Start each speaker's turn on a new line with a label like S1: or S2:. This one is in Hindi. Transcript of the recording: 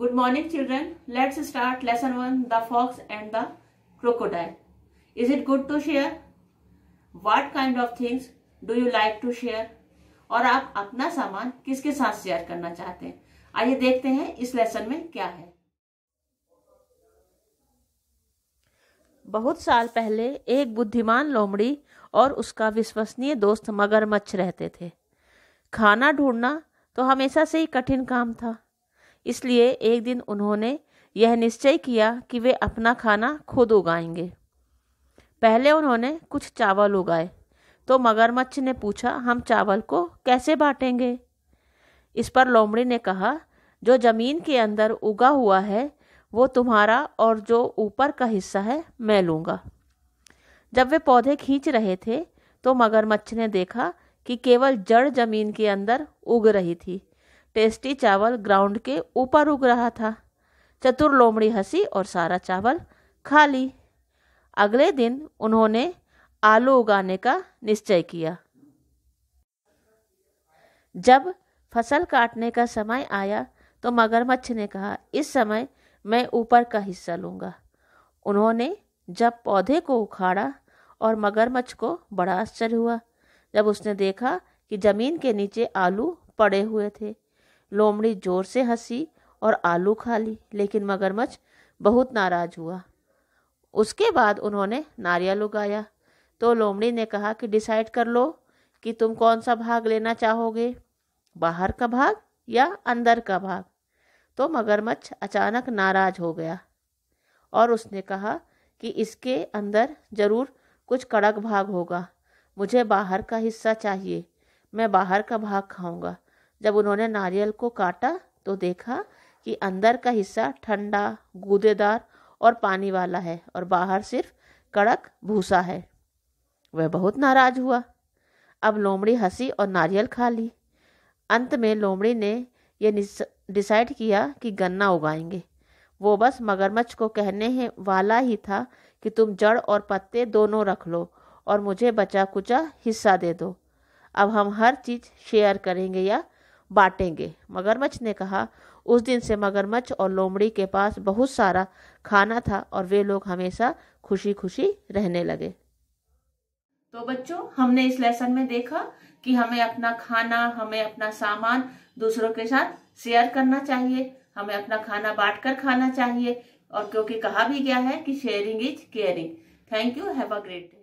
S1: good morning children let's start lesson one the fox and the crocodile is it good to share what kind of things do you like to share और आप अपना सामान किसके साथ शेयर करना चाहते हैं आइए देखते हैं इस लेसन में क्या है बहुत साल पहले एक बुद्धिमान लोमड़ी और उसका विश्वसनीय दोस्त मगरमच्छ रहते थे खाना ढूंढना तो हमेशा से ही कठिन काम था इसलिए एक दिन उन्होंने यह निश्चय किया कि वे अपना खाना खुद उगाएंगे पहले उन्होंने कुछ चावल उगाए तो मगरमच्छ ने पूछा हम चावल को कैसे बांटेंगे इस पर लोमड़ी ने कहा जो जमीन के अंदर उगा हुआ है वो तुम्हारा और जो ऊपर का हिस्सा है मैं लूँगा जब वे पौधे खींच रहे थे तो मगरमच्छ ने देखा कि केवल जड़ जमीन के अंदर उग रही थी टेस्टी चावल ग्राउंड के ऊपर उग रहा था चतुर लोमड़ी हंसी और सारा चावल खा ली अगले दिन उन्होंने आलू उगाने का निश्चय किया जब फसल काटने का समय आया तो मगरमच्छ ने कहा इस समय मैं ऊपर का हिस्सा लूँगा उन्होंने जब पौधे को उखाड़ा और मगरमच्छ को बड़ा आश्चर्य हुआ जब उसने देखा कि जमीन के नीचे आलू पड़े हुए थे लोमड़ी जोर से हंसी और आलू खा ली लेकिन मगरमच्छ बहुत नाराज हुआ उसके बाद उन्होंने नारियल उगाया तो लोमड़ी ने कहा कि डिसाइड कर लो कि तुम कौन सा भाग लेना चाहोगे बाहर का भाग या अंदर का भाग तो मगरमच्छ अचानक नाराज हो गया और उसने कहा कि इसके अंदर ज़रूर कुछ कड़क भाग होगा मुझे बाहर का हिस्सा चाहिए मैं बाहर का भाग खाऊंगा जब उन्होंने नारियल को काटा तो देखा कि अंदर का हिस्सा ठंडा गूदेदार और पानी वाला है और बाहर सिर्फ कड़क भूसा है वह बहुत नाराज हुआ अब लोमड़ी हंसी और नारियल खा ली अंत में लोमड़ी ने यह डिसाइड किया कि गन्ना उगाएंगे वो बस मगरमच्छ को कहने वाला ही था कि तुम जड़ और पत्ते दोनों रख लो और मुझे बचा कुचा हिस्सा दे दो अब हम हर चीज़ शेयर करेंगे या बांटेंगे मगरमच्छ ने कहा उस दिन से मगरमच्छ और लोमड़ी के पास बहुत सारा खाना था और वे लोग हमेशा खुशी खुशी रहने लगे तो बच्चों हमने इस लेसन में देखा कि हमें अपना खाना हमें अपना सामान दूसरों के साथ शेयर करना चाहिए हमें अपना खाना बांट कर खाना चाहिए और क्योंकि कहा भी गया है कि sharing is caring thank you have a great day